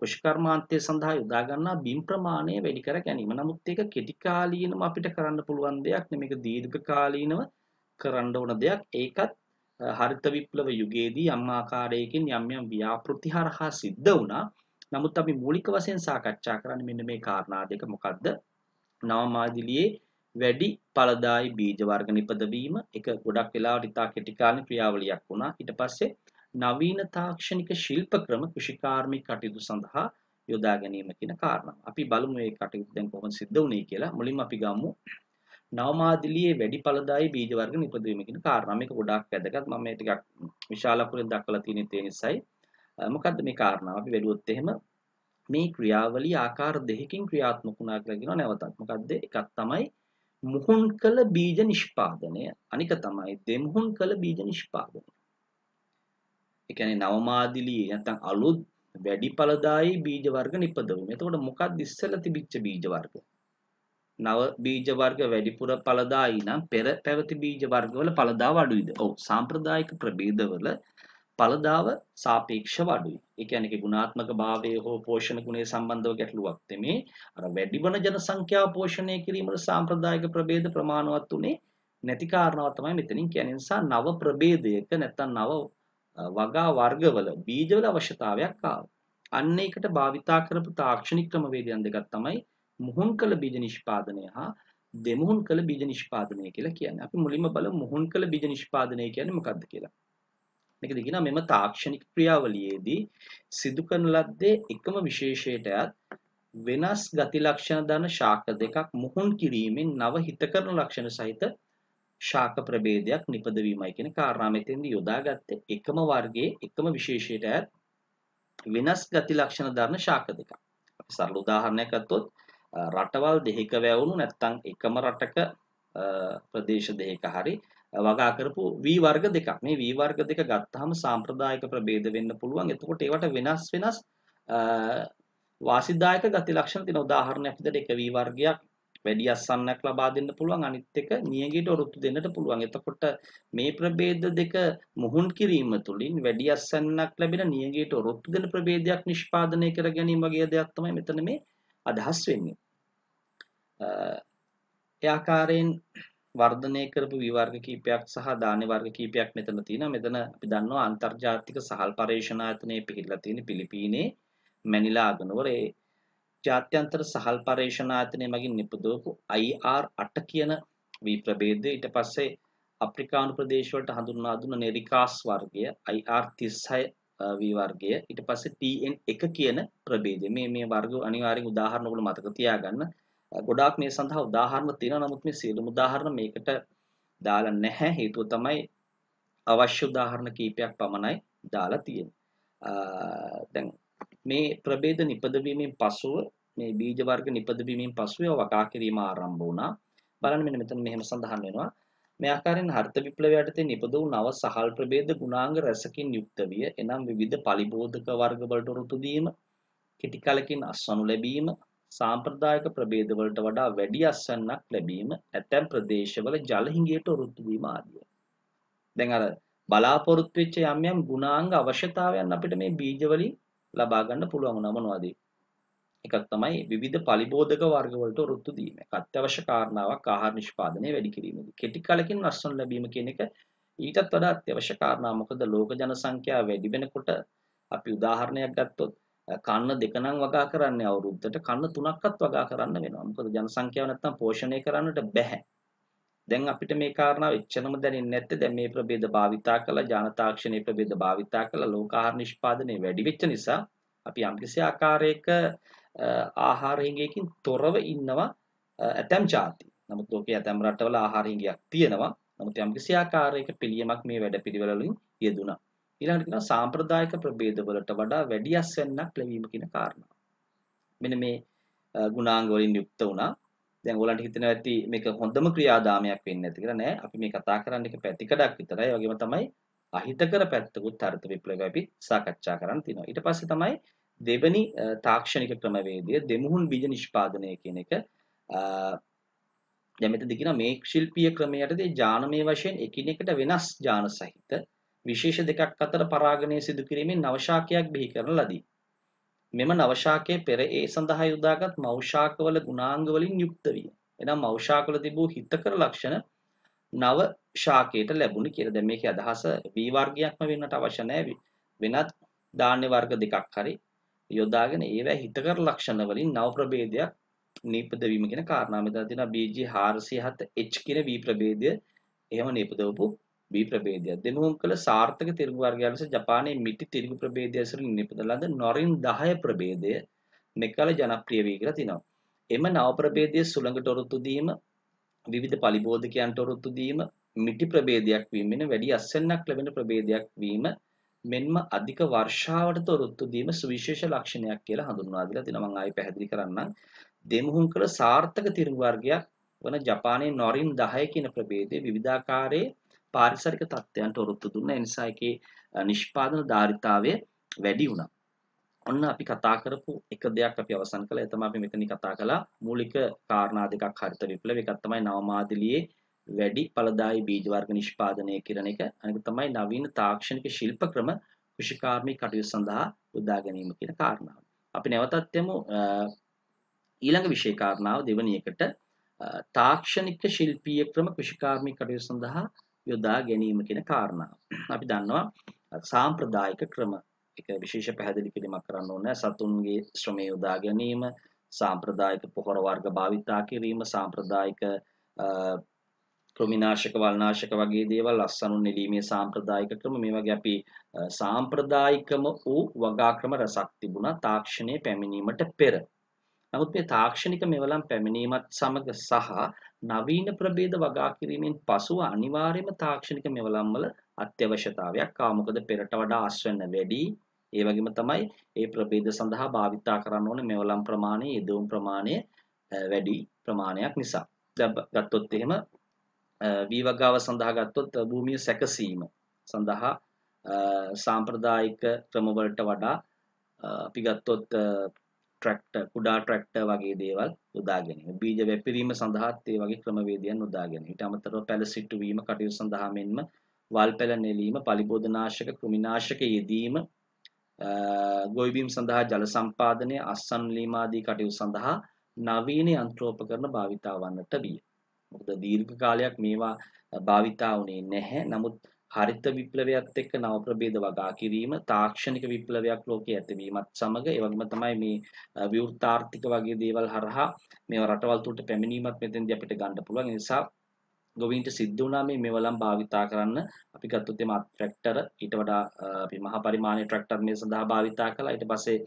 කෘෂිකර්මාන්තය සඳහා යොදා ගන්නා බිම් ප්‍රමාණය වැඩි කර ගැනීම. නමුත් ඒක කෙටි කාලීනව අපිට කරන්න පුළුවන් දෙයක් නෙමෙයි. ඒක දීර්ඝ කාලීනව කරන්න ඕන දෙයක්. ඒකත් හරිත විප්ලව යුගයේදී යම් ආකාරයකින් යම් යම් ව්‍යාපෘති හරහා සිද්ධ වුණා. නමුත් අපි මූලික වශයෙන් සාකච්ඡා කරන්නේ මෙන්න මේ කාරණා දෙක මොකද්ද? නවමාදිලියේ වැඩි ඵලදායි බීජ වර්ග නිපදවීම එක ගොඩක් වෙලාවට ඉතා කෙටි කාලින ක්‍රියාවලියක් වුණා. ඊට පස්සේ නවීන තාක්ෂණික ශිල්ප ක්‍රම කෘෂිකාර්මික කටයුතු සඳහා යොදා ගැනීම කියන කාරණාව. අපි බලමු මේ කටයුතු දැන් කොහොමද සිද්ධ වුනේ කියලා. මුලින්ම අපි ගමු නවමාදිලියේ වැඩි ඵලදායි බීජ වර්ග නිපදවීම කියන කාරණා. මේක ගොඩාක් වැදගත්. මම මේ ටිකක් විශාල අකුරෙන් දක්වලා තියෙන තේ නිසායි. මොකද්ද මේ කාරණාව? අපි වැළුවොත් එහෙම මේ ක්‍රියාවලිය ආකාර දෙකකින් ක්‍රියාත්මක වුණා කියලා කියනවා නැවතත්. මොකද්ද? එකක් තමයි මුහුන් කළ බීජ නිෂ්පාදනය. අනික තමයි දෙමුහුන් කළ බීජ නිෂ්පාදනය. ඒ කියන්නේ නවමාදිලි නැත්නම් අලුත් වැඩි ඵලදායි බීජ වර්ග නිපදවීම. එතකොට මොකක්ද ඉස්සෙල්ලා තිබිච්ච බීජ වර්ග? නව බීජ වර්ග වැඩිපුර ඵලදායි නම් පෙර පැවති බීජ වර්ගවල ඵලදාව අඩුයිද? ඔව්. සාම්ප්‍රදායික ප්‍රභේදවල ඵලදාව සාපේක්ෂව අඩුයි. ඒ කියන්නේ ඒකේ ගුණාත්මක භාවය හෝ පෝෂණ ගුණය සම්බන්ධව ගැටලුවක් තෙමේ. අර වැඩිවන ජනසංඛ්‍යාව පෝෂණය කිරීමට සාම්ප්‍රදායික ප්‍රභේද ප්‍රමාණවත් උනේ නැති කාරණාව තමයි මෙතනින් කියන්නේ. නිසා නව ප්‍රභේදයක නැත්තම් නව වගා වර්ගවල බීජවල අවශ්‍යතාවයක් ආවා. අන්න ඒකට භාවිතා කරපු තාක්ෂණික ක්‍රමවේදයන් දෙකක් තමයි මුහුන් කළ බීජ නිෂ්පාදනය හා දෙමුහුන් කළ බීජ නිෂ්පාදනය කියලා කියන්නේ. අපි මුලින්ම බලමු මුහුන් කළ බීජ නිෂ්පාදනය කියන්නේ මොකක්ද කියලා. මේකද කියනවා මෙම තාක්ෂණික ක්‍රියාවලියේදී සිදු කරන ලද්දේ එකම විශේෂයටයත් වෙනස් ගති ලක්ෂණ දන ශාක දෙකක් මුහුන් කිරීමෙන් නව හිතකරන ලක්ෂණ සහිත ශාක ප්‍රභේදයක් නිපද වීමයි කියන කාරණා මෙතෙන්දී යොදාගත්තේ එකම වර්ගයේ එකම විශේෂයට ඈත් වෙනස් ගති ලක්ෂණ දරන ශාක දෙකක්. අපි සරල උදාහරණයක් ගත්තොත් රටවල් දෙකක වැවුණු නැත්නම් එකම රටක ප්‍රදේශ දෙකක හරි වගා කරපු V වර්ග දෙකක්. මේ V වර්ග දෙක ගත්තාම සාම්ප්‍රදායික ප්‍රභේද වෙන්න පුළුවන්. එතකොට ඒවට වෙනස් වෙනස් වාසිදායක ගති ලක්ෂණ තියෙන උදාහරණයක් විදිහට එක V වර්ගයක් වැඩි අස්සන්නක් ලබා දෙන්න පුළුවන් අනිත් එක නියගියට ඔරොත්තු දෙන්නට පුළුවන්. එතකොට මේ ප්‍රභේද දෙක මුහුන් කිරීම තුළින් වැඩි අස්සන්නක් ලැබෙන නියගියට ඔරොත්තු දෙන ප්‍රභේදයක් නිෂ්පාදනය කර ගැනීම වගේ දෙයක් තමයි මෙතන මේ අදහස් වෙන්නේ. ඒ ආකාරයෙන් වර්ධනය කරපු විවර්ග කීපයක් සහ දාන වර්ග කීපයක් මෙතන තියෙනවා. මෙතන අපි දන්නවා අන්තර්ජාතික සහල් පරිශනායතනයේ පිහිටලා තියෙන පිලිපීනේ මැනිලා අගනුවර ඒ ජාත්‍යන්තර සහල් පර්යේෂණ ආයතනය මගින් නිපදවපු IR8 කියන වී ප්‍රභේදය ඊට පස්සේ අප්‍රිකානු ප්‍රදේශ වලට හඳුන්වා දුන්න නෙරිකාස් වර්ගය IR36 වී වර්ගය ඊට පස්සේ TN1 කියන ප්‍රභේදය මේ මේ වර්ග අනිවාර්යෙන් උදාහරණ ඔයගොල්ලෝ මතක තියාගන්න ගොඩාක් මේ සඳහා උදාහරණ තියෙනවා නමුත් මේ සියලුම උදාහරණ මේකට දාලා නැහැ හේතුව තමයි අවශ්‍ය උදාහරණ කීපයක් පමණයි දාලා තියෙන්නේ. දැන් මේ ප්‍රභේද නිපදවීමෙන් පසුව මේ බීජ වර්ග නිපදවීමෙන් පසු ඒවා වගා කිරීම ආරම්භ වුණා. බලන්න මෙන්න මෙතන මෙහෙම සඳහන් වෙනවා. මේ ආකාරයෙන් හර්ත විප්ලවයට තෙ නිපද වූ නව සහල් ප්‍රභේද ගුණාංග රැසකින් යුක්ත විය. එනම් විවිධ පලිබෝධක වර්ග වලට රුතු දීම, කිටි කලකින් අස්වනු ලැබීම, සාම්ප්‍රදායික ප්‍රභේද වලට වඩා වැඩි අස්වන්නක් ලැබීම, ඇතැම් ප්‍රදේශවල ජල හිඟියට රුතු වීම ආදිය. දැන් අර බලාපොරොත්තු වෙච්ච යම් යම් ගුණාංග අවශ්‍යතාවයන් අපිට මේ බීජ වලින් ලබා ගන්න පුළුවන් වුණා මොනවද ඒ? එකක් තමයි විවිධ පලිබෝධක වර්ගවලට ඔරොත්තු දීම. අත්‍යවශ්‍ය කාරණාවක් ආහාර නිෂ්පාදනය වැඩි කිරීමදී. කෙටි කලකින් රස්සන් ලැබීම කියන එක ඊටත් වඩා අත්‍යවශ්‍ය කාරණා. මොකද ලෝක ජනසංඛ්‍යාව වැඩි වෙනකොට අපි උදාහරණයක් ගත්තොත් කන්න දෙක නම් වගා කරන්නේ අවුරුද්දට කන්න තුනක්වත් වගා කරන්න වෙනවා. මොකද ජනසංඛ්‍යාව නැත්තම් පෝෂණය කරන්නට බැහැ. දැන් අපිට මේ කාරණාව එච්චරම දැනෙන්නේ නැත්තේ. දැන් මේ ප්‍රභේද භාවිතා කළා, ජනතාක්ෂණයේ ප්‍රභේද භාවිතා කළා, ලෝක ආහාර නිෂ්පාදනය වැඩි වෙච්ච නිසා අපි යම්කිසි ආකාරයක ආහාර හිඟයකින් තොරව ඉන්නවා ඇතම් ಜಾති. නමුත් ලෝකයේ ඇතම් රටවල ආහාර හිඟයක් තියෙනවා. නමුත් යම් කිසි ආකාරයක පිළියමක් මේ වැඩපිළිවෙල වලින් යෙදුණා. ඊළඟට කියනවා සාම්ප්‍රදායික ප්‍රභේද වලට වඩා වැඩි අස්වැන්නක් ලැබීම කියන කාරණා. මෙන්න මේ ගුණාංග වලින් යුක්ත වුණා. දැන් ඔයාලට හිතෙනවා ඇති මේක හොඳම ක්‍රියාදාමයක් වෙන්නේ නැති කියලා නෑ. අපි මේ කතා කරන්නේ එක පැතිකඩක් විතරයි. වගේම තමයි අහිතකර පැත්තකුත් අර්ථ විප්ලවය අපි සාකච්ඡා කරන්න තියෙනවා. ඊට පස්සේ තමයි දෙවැනි තාක්ෂණික ක්‍රමවේදය දෙමුහුන් බිජ නිෂ්පාදනය කියන එක දැමතද කියන මේ ශිල්පිය ක්‍රමයටදී ජානමය වශයෙන් එකිනෙකට වෙනස් ජාන සහිත විශේෂ දෙකක් අතර පරාගණය සිදු කිරීමෙන් නවශාකයක් බිහි කරන ලදී. මෙම නවශාකයේ පෙර ඒ සඳහා යොදාගත් මෞශාකවල ගුණාංග වලින් යුක්ත විය. එනම් මෞශාකවල තිබූ හිතකර ලක්ෂණ නව ශාකයට ලැබුණ කියලා. දැන් මේකේ අදහස V වර්ගයක්ම වෙන්නට අවශ්‍ය නැහැ. වෙනත් ධාන්‍ය වර්ග දෙකක් හරි යොදාගෙන ඒවැ හිතකර ලක්ෂණ වලින් නව ප්‍රභේදයක් නීපදවීම කියන කාරණා මෙතන තියෙනවා BG407H කියන V ප්‍රභේදය එහෙම නීපදවපු B ප්‍රභේදය. දෙමුහුම් කළ සාර්ථක තිරිඟු වර්ගයන් ලෙස ජපානයේ මිටි තිරිඟු ප්‍රභේදය ඇසුරින් නීපදලද නොරින් 10 ප්‍රභේදය මෙකල ජනප්‍රිය වී කියලා තිනවා. එම නව ප්‍රභේදයේ සුළඟට ඔරොත්තු දීම විවිධ පලිබෝධකයන්ට ඔරොත්තු දීම මිටි ප්‍රභේදයක් වීම වෙන වැඩි අස්වැන්නක් ලැබෙන ප්‍රභේදයක් වීම මෙන්ම අධික වර්ෂාවට තොරතුරු දීම සුවිශේෂ ලක්ෂණයක් කියලා හඳුන්වා දීලා තිනවා මම ආයෙ පැහැදිලි කරන්නම් දෙමුහුම් කළ සාර්ථක තිරිඟු වර්ගයක් වන ජපානයේ නොරින් 10 කියන ප්‍රභේදයේ විවිධාකාරයේ පාරිසරික තත්ත්වයන්ට ඔරොත්තු දුන්න ඒ නිසා ඒකේ නිෂ්පාදන ධාරිතාවය වැඩි වුණා. ඔන්න අපි කතා කරපු එක දෙයක් අපි අවසන් කළා. ඒ තමයි අපි මෙතන කතා කළා මූලික කාරණා දෙකක් හරිත විප්ලව. එකක් තමයි නවමාදිලියේ වැඩි ඵලදායි බීජ වර්ග නිෂ්පාදනය කිරීම එක අනික තමයි නවීන තාක්ෂණික ශිල්ප ක්‍රම කෘෂිකාර්මී කටයුතු සඳහා උදා ගැනීම කියන කාරණාව. අපි නැවතත් යමු ඊළඟ විෂය කාරණාව දෙවැනි එකට තාක්ෂණික ශිල්පීය ක්‍රම කෘෂිකාර්මී කටයුතු සඳහා යොදා ගැනීම කියන කාරණාව. අපි දන්නවා සාම්ප්‍රදායික ක්‍රම එක විශේෂ පැහැදිලි කිරීමක් කරන්න ඕනේ සතුන්ගේ ශ්‍රමය යොදා ගැනීම සාම්ප්‍රදායික පොහොර වර්ග භාවිතා කිරීම සාම්ප්‍රදායික කෘමිනාශක වල්නාශක වගේ දේවල් අස්සනුන් නෙලීමේ සාම්ප්‍රදායික ක්‍රම මේ වගේ අපි සාම්ප්‍රදායිකම වූ වගා ක්‍රම රසක් තිබුණා තාක්ෂණයේ පැමිණීමට පෙර. නමුත් මේ තාක්ෂණික මෙවලම් පැමිණීමත් සමග සහ නවීන ප්‍රභේද වගා කිරීමෙන් පසුව අනිවාර්යයෙන්ම තාක්ෂණික මෙවලම් වල අත්‍යවශ්‍යතාවයක් ආවා. මොකද පෙරට වඩා අස්වැන්න වැඩි. ඒ වගේම තමයි ඒ ප්‍රභේද සඳහා භාවිතා කරන්න ඕන මෙවලම් ප්‍රමාණය, යෙදවුම් ප්‍රමාණය වැඩි ප්‍රමාණයක් නිසා. දැන් ගත්තොත් එහෙම B වගාව සඳහා ගත්තොත් භූමිය සැකසීම සඳහා සාම්ප්‍රදායික ක්‍රමවලට වඩා අපි ගත්තොත් ට්‍රැක්ටර් කුඩා ට්‍රැක්ටර් වගේ දේවල් යොදා ගැනීම. බීජ වැපිරීම සඳහාත් ඒ වගේ ක්‍රමවේදයන් යොදා ගැනීම. ඊට අමතරව පැලසිට්ටු වීම කටයුතු සඳහා මෙන්ම වල් පැල නෙලීම, පලිබෝධනාශක, කෘමිනාශක යෙදීම, ගොවිබීම් සඳහා ජල සම්පාදනය, අස්සන් ලීම ආදී කටයුතු සඳහා නවීන යන්ත්‍රෝපකරණ භාවිතා වන්නට විය. මොකද දීර්ඝ කාලයක් මේවා භාවිතා වුණේ නැහැ. නමුත් හරිත විප්ලවයත් එක්ක නව ප්‍රභේද වගා කිරීම තාක්ෂණික විප්ලවයක් ලෝකයේ ඇතිවීමත් සමග ඒ වගේම තමයි මේ විවෘතාර්ථික වගේ දේවල් හරහා මේ රටවල් තුලට පැමිණීමත් මෙතෙන්දී අපිට ගන්න පුළුවන්. ඒ නිසා ගොවීන්ට සිද්ධ වුණා මේ මෙවලම් භාවිතා කරන්න. අපි ගත්තොත් එම ට්‍රැක්ටර ඊට වඩා අපි මහ පරිමාණයේ ට්‍රැක්ටර් මේ සඳහා භාවිතා කළා. ඊට පස්සේ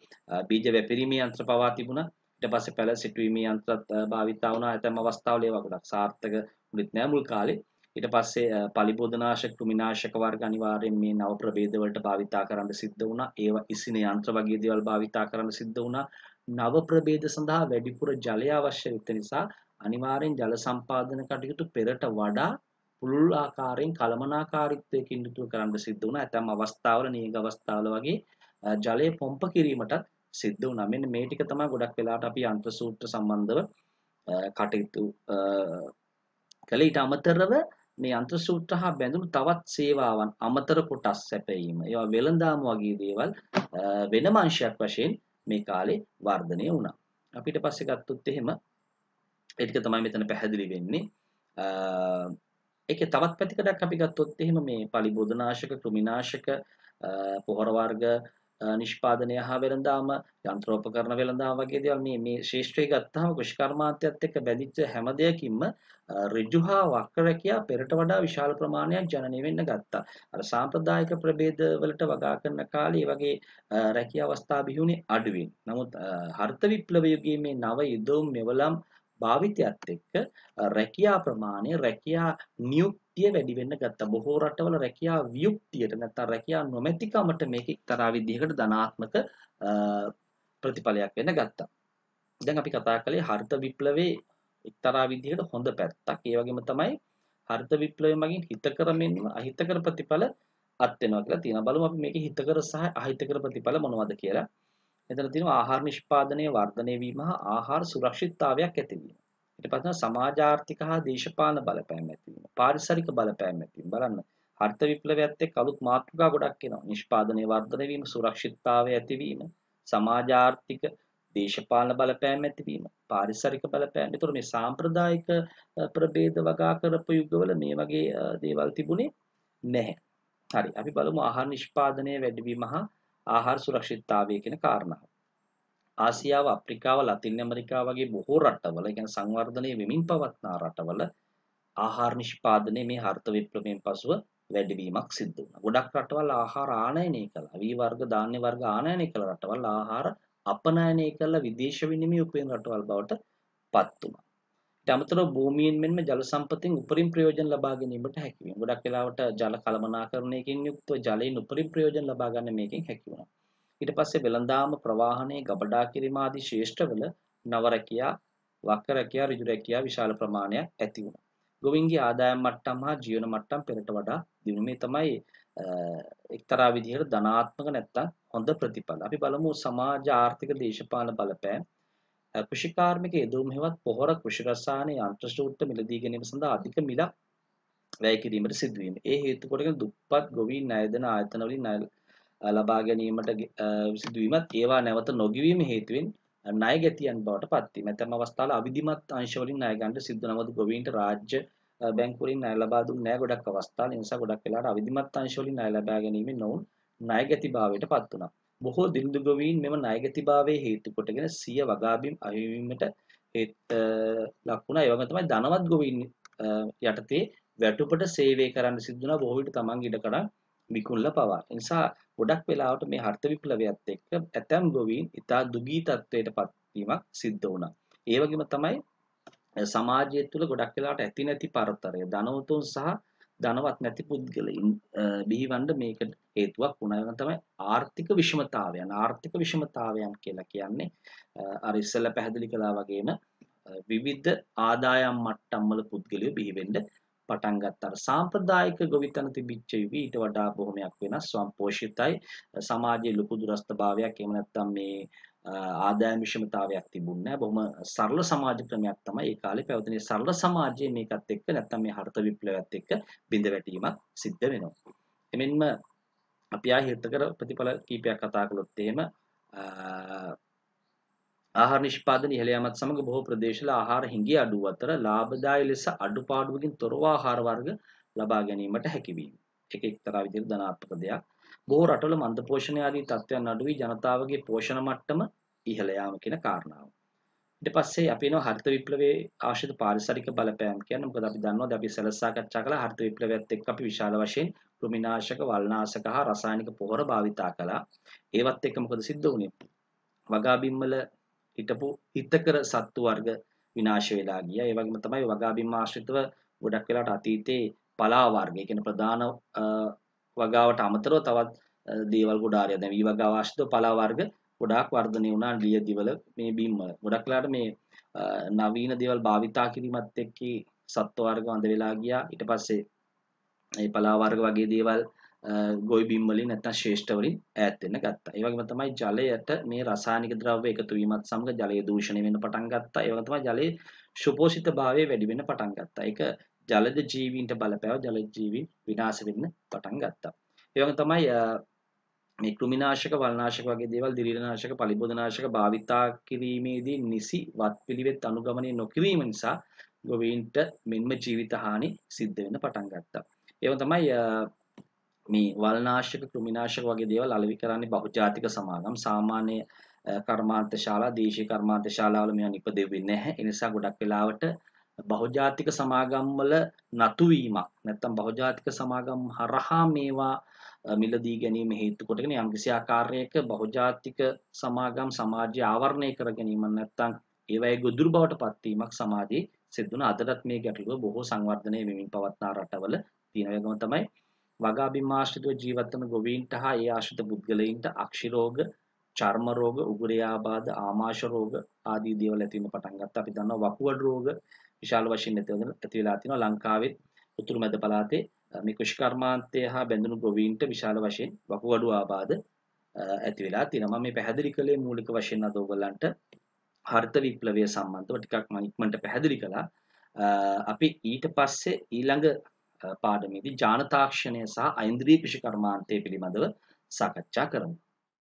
බීජ වැපිරීමේ යන්ත්‍ර පවා තිබුණා. ඊට පස්සේ පැල සිටීමේ යන්ත්‍රත් භාවිතා වුණා ඇතැම් අවස්ථාවල ඒවා ගොඩක් සාර්ථක වුණෙත් නෑ මුල් කාලේ ඊට පස්සේ පලිබෝධනාශක කෘමිනාශක වර්ග අනිවාර්යෙන් මේ නව ප්‍රභේද වලට භාවිතා කරන්න සිද්ධ වුණා ඒවා ඉසින යන්ත්‍ර වගේ දේවල් භාවිතා කරන්න සිද්ධ වුණා නව ප්‍රභේද සඳහා වැඩිපුර ජලය අවශ්‍ය වෙත නිසා අනිවාර්යෙන් ජල සම්පාදන කටයුතු පෙරට වඩා පුළුල් ආකාරයෙන් කළමනාකාරීත්වයකින් යුතුව කරන්න සිද්ධ වුණා. ඇතැම් අවස්ථාවල නීග අවස්ථාවල වගේ ජලය පොම්ප කිරීමටත් සිද්ධ වුණා. මෙන්න මේ ටික තමයි ගොඩක් වෙලාවට අපි යන්ත්‍ර සූත්‍ර සම්බන්ධව කටයුතු කළේ ඊට අමතරව මේ යන්ත්‍ර සූත්‍ර හා බැඳුණු තවත් සේවාවන් අමතර කොටස් සැපයීම ඒවා වෙළඳාම වගේ දේවල් වෙනම අංශයක් වශයෙන් මේ කාලේ වර්ධනය වුණා. අපිට පස්සේ ගත්තොත් එහෙම ඒ ටික තමයි මෙතන පැහැදිලි වෙන්නේ. ඒකේ තවත් පැතිකඩක් අපි ගත්තොත් එහෙම මේ පලිබෝධනාශක, කෘමිනාශක, පොහොර වර්ග, නිෂ්පාදනය හා වෙළඳාම යන්ත්‍රෝපකරණ වෙළඳාම වගේ දේවල් මේ මේ ශේෂ්ත්‍රය ගත්තාම කෘෂිකර්මාන්තයත් එක්ක බැඳිච්ච හැම දෙයකින්ම ඍජු හා වක්‍ර රැකියා පෙරට වඩා විශාල ප්‍රමාණයක් ජනනය වෙන්න ගත්තා. අර සාම්ප්‍රදායික ප්‍රභේද වලට වගා කරන කාලේ වගේ රැකියා අවස්ථා බිහි වුණේ අඩුවෙන්. නමුත් හර්ත විප්ලවයේදී මේ නව යුදොම් මෙවලම් භාවිතයත් එක්ක රැකියා ප්‍රමාණය රැකියා නියුක්තිය වැඩි වෙන්න ගත්තා. බොහෝ රටවල රැකියා වියුක්තියට නැත්නම් රැකියා නොමැතිකමට මේක එක්තරා විදිහකට ධනාත්මක ප්‍රතිඵලයක් වෙන්න ගත්තා. දැන් අපි කතා කළේ හරිත විප්ලවයේ එක්තරා විදිහකට හොඳ පැත්තක්. ඒ වගේම තමයි හරිත විප්ලවය මගින් හිතකර මෙන්ම අහිතකර ප්‍රතිඵල අත් වෙනවා කියලා තියෙනවා. බලමු අපි මේකේ හිතකර සහ අහිතකර ප්‍රතිඵල මොනවද කියලා. මෙතන තියෙනවා ආහාර නිෂ්පාදනය වර්ධනය වීම හා ආහාර සුරක්ෂිතතාවයක් ඇතිවීම. ඊට පස්සේ සමාජාර්ථික හා දේශපාලන බලපෑම් ඇතිවීම, පාරිසරික බලපෑම් ඇතිවීම බලන්න. අර්ථ විප්ලවයත් එක්ක අලුත් මාතෘකා ගොඩක් එනවා. නිෂ්පාදනය වර්ධනය වීම, සුරක්ෂිතතාවය ඇතිවීම, සමාජාර්ථික දේශපාලන බලපෑම් ඇතිවීම පාරිසරික බලපෑම්. ඒතර මේ සාම්ප්‍රදායික ප්‍රභේද වගා කරපු යුගවල මේ වගේ දේවල් තිබුණේ නැහැ. හරි. අපි බලමු ආහාර නිෂ්පාදනය වැඩිවීම හා ආහාර සුරක්ෂිතතාවය කියන කාරණාව. ආසියාව, අප්‍රිකාව, ලතින් ඇමරිකාව වගේ බොහෝ රටවල, ඒ කියන්නේ සංවර්ධනය වෙමින් පවත්නා රටවල ආහාර නිෂ්පාදනයේ මේ හර්ත විප්ලවයෙන් පසුව වැඩිවීමක් සිද්ධ වුණා. ගොඩක් රටවල් ආහාර ආනයනය කළා. වී වර්ග, ධාන්‍ය වර්ග ආනයනය කළ රටවල් ආහාර අපනයනය කළ විදේශ විනිමය උපයන රටවල් බවට පත් වුණා. අමතරව භූමියෙන් මෙන්ම ජල සම්පතෙන් උපරිම ප්‍රයෝජන ලබා ගැනීමට හැකි වෙනවා. ගොඩක් වෙලාවට ජල කළමනාකරණයකින් යුක්තව ජලයෙන් උපරිම ප්‍රයෝජන ලබා ගන්න මේකෙන් හැකි වෙනවා. ඊට පස්සේ වෙළඳාම ප්‍රවාහනයේ ගබඩා කිරීම ආදී ශේෂ්ඨවල නවරකියා, වක්‍රකියා, ඍජුරකියා විශාල ප්‍රමාණයක් ඇති වුණා. ගොවින්ගේ ආදායම් මට්ටම් හා ජීවන මට්ටම් පෙරට වඩා දිනු මේ තමයි එක්තරා විදිහකට ධනාත්මක නැත්තම් හොඳ ප්‍රතිඵල. අපි බලමු සමාජ ආර්ථික දේශපාලන බලපෑම් කෘෂිකාර්මික යෙදවුම් හෙවත් පොහොර කෘෂි රසායන යන්ත්‍ර ශූත්‍ර මිලදී ගැනීම සඳහා අධික මිලක් වැය කිරීමට සිදුවීම. ඒ හේතු කොටගෙන දුප්පත් ගොවීන් ණයදෙන ආයතන වලින් ණය ලබා ගැනීමට සිදුවීමත් ඒවා නැවත නොගිවීම හේතුවෙන් ණය ගැතියන් බවට පත් වීම. ඇතැම් අවස්ථාවල අවිධිමත් අංශ වලින් ණය ගන්න සිද්ධ නමුත් ගොවීන්ට රාජ්‍ය බැංකු වලින් ණය ලබා දුන්නේ නැහැ ගොඩක් අවස්ථාවල. ඒ නිසා ගොඩක් වෙලාවට අවිධිමත් අංශ වලින් ණය ලබා ගැනීමෙන් නොවුන් ණය ගැතිභාවයට පත් වුණා. බොහෝ දිනදුගවීන් මෙම ණයගතිභාවයේ හේතු කොටගෙන සිය වගාබීම් අහිමිවීමට හේත් ලක්ුණා. ඒ වගේම තමයි ධනවත් ගොවීන් යටතේ වැටුපට සේවය කරන්න සිද්ධ වුණා. බොහෝ විට තමන්ගේ ඉඩකඩම් විකුණලා පවා. ඒ නිසා ගොඩක් වෙලාවට මේ හර්ත විප්ලවයත් එක්ක ඇතැම් ගොවීන් ඉතා දුගී තත්ත්වයට පත්වීමක් සිද්ධ වුණා. ඒ වගේම තමයි සමාජය තුළ ගොඩක් වෙලාවට ඇති නැති පරතරය ධනවතුන් සහ ධනවත් නැති පුද්ගලයින් බිහිවන්න මේක හේතුවක් වුණා. තමයි ආර්ථික විෂමතාවයන්. ආර්ථික විෂමතාවයන් කියලා කියන්නේ අර ඉස්සෙල්ලා පැහැදිලි කළා වගේම විවිධ ආදායම් මට්ටම්වල පුද්ගලයෝ බිහි වෙන්න පටන් ගත්තා. සාම්ප්‍රදායික ගොවිතැන තිබිච්ච යුවි ඊට වඩා බොහොමයක් වෙනස් සම්පෝෂිතයි. සමාජයේ ලොකු දුරස්තභාවයක් එහෙම නැත්නම් මේ ආදායමිෂමතාවයක් තිබුණ නැහැ. බොහොම සරල සමාජ ක්‍රමයක් තමයි ඒ කාලේ පැවතින. සරල සමාජයේ මේකත් එක්ක නැත්නම් මේ හර්ත විප්ලවයත් එක්ක බිඳ වැටීමක් සිද්ධ වෙනවා. එමෙන්ම අපි ආ හිතකර ප්‍රතිඵල කීපයක් කතා කළොත් එහෙම ආහාර නිෂ්පාදන ඉහළ යාමත් සමග බොහෝ ප්‍රදේශවල ආහාර හිඟි අඩුව අතර ලාභදායී ලෙස අඩුපාඩුවකින් තොරව ආහාර වර්ග ලබා ගැනීමට හැකි වීම. ඒක එක්තරා විදිහට ධනාත්මක දෙයක්. බොහෝ රටවල මන්ද පෝෂණය ආදී තත්ත්වයන් අඩු වී ජනතාවගේ පෝෂණ මට්ටම ඉහළ යාම කියන කාරණාව. ඊට පස්සේ අපි එනවා හරිත විප්ලවයේ අවශ්‍ය පාරිසරික බලපෑම් කියන්නේ මොකද අපි දන්නවාද අපි සැලසාකච්ඡා කළා හරිත විප්ලවයත් එක්ක අපි විශාල වශයෙන් කෘමිනාශක වල්නාශක හා රසායනික පොහොර භාවිතා කළා. ඒවත් එක්ක මොකද සිද්ධ වුනේ? වගාබිම් වල හිටපු හිතකර සත්තු වර්ග විනාශ වෙලා ගියා. ඒ වගේම තමයි වගාබිම් ආශ්‍රිතව ගොඩක් වෙලාට අතීතයේ පලා වර්ග, ඒ කියන්නේ ප්‍රධාන වගාවට අමතරව තවත් දේවල් ගොඩාරය දැන් වී වගාව ආශ්‍රිතව පලා වර්ග ගොඩාක් වර්ධනය වුණා ලියදිවල මේ බිම් වල. ගොඩක් වෙලාට මේ නවීන දේවල් භාවිතා කිරීමත් එක්ක සත්ව වර්ග වඳ වෙලා ගියා. ඊට පස්සේ ඒ පලා වර්ග වගේ දේවල් ගොයි බිම් වලින් නැත්නම් ශ්‍රේෂ්ඨ වලින් ඈත් වෙන්න ගත්තා. ඒ වගේම තමයි ජලයට මේ රසායනික ද්‍රව්‍ය එකතු වීමත් සමග ජලය දූෂණය වෙන්න පටන් ගත්තා. ඒ වගේම තමයි ජලයේ සුපෝෂිත භාවය වැඩි වෙන්න පටන් ගත්තා. ඒක ජලද ජීවීන්ට බලපෑව ජල ජීවීන් විනාශ වෙන්න පටන් ගත්තා. ඒ වගේ තමයි මේ කෘමිනාශක වල්නාශක වගේ දේවල් දිරීරනාශක පලිබෝධනාශක භාවිතා කිරීමේදී නිසි වත්පිළිවෙත් අනුගමනය නොකිරීම නිසා ගොවීන්ට මෙන්ම ජීවිත හානි සිද්ධ වෙන්න පටන් ගත්තා. ඒව තමයි මේ වල්නාශක කෘමිනාශක වගේ දේවල් අලෙවි කරන්නේ බහුජාතික සමාගම් සාමාන්‍ය කර්මාන්ත ශාලා දේශීය කර්මාන්ත ශාලාවල මේවා නිපදෙන්නේ නැහැ. ඒ නිසා ගොඩක් වෙලාවට බහුජාතික සමාගම්වල නතුවීමක් නැත්තම් බහුජාතික සමාගම් හරහා මේවා මිලදී ගැනීම හේතු කොටගෙන යම්කිසි ආකාරයක බහුජාතික සමාගම් සමාජය ආවරණය කර ගැනීම නැත්තම් ඒවයේ ගොදුරු බවට පත්වීමක් සමාජයේ සිද්ධ වුණා. අදටත් මේ ගැටලුව බොහෝ සංවර්ධනය වෙමින් පවත්නා රටවල තියෙන වගම තමයි වගාබිම් ආශ්‍රිතව ජීවත් වන ගොවීන්ට හා ඒ ආශ්‍රිත පුද්ගලයින්ට අක්ෂි රෝග, චර්ම රෝග, උගුරේ ආබාධ, ආමාශ රෝග ආදී දේවල් ඇති වෙන්න පටන් ගත්තා. අපි දන්නවා වකුගඩු රෝග, විශාල වශයෙන් නැතිවෙන ඇති වෙලා තියෙනවා ලංකාවේ උතුරු මැද පළාතේ මේ කෘෂිකර්මාන්තය හා බැඳුණු ගොවීන්ට විශාල වශයෙන් වකුගඩු ආබාධ ඇති වෙලා තියෙනවා මම මේ පැහැදිලි කළේ මූලික වශයෙන් අද ඔයගලන්ට හර්ත විප්ලවය සම්බන්ධව ටිකක් මම ඉක්මනට පැහැදිලි කළා අපි ඊට පස්සේ ඊළඟ පාඩමේදී ජානතාක්ෂණය සහ ඓන්ද්‍රිය කෘෂිකර්මාන්තය පිළිබඳව සාකච්ඡා කරමු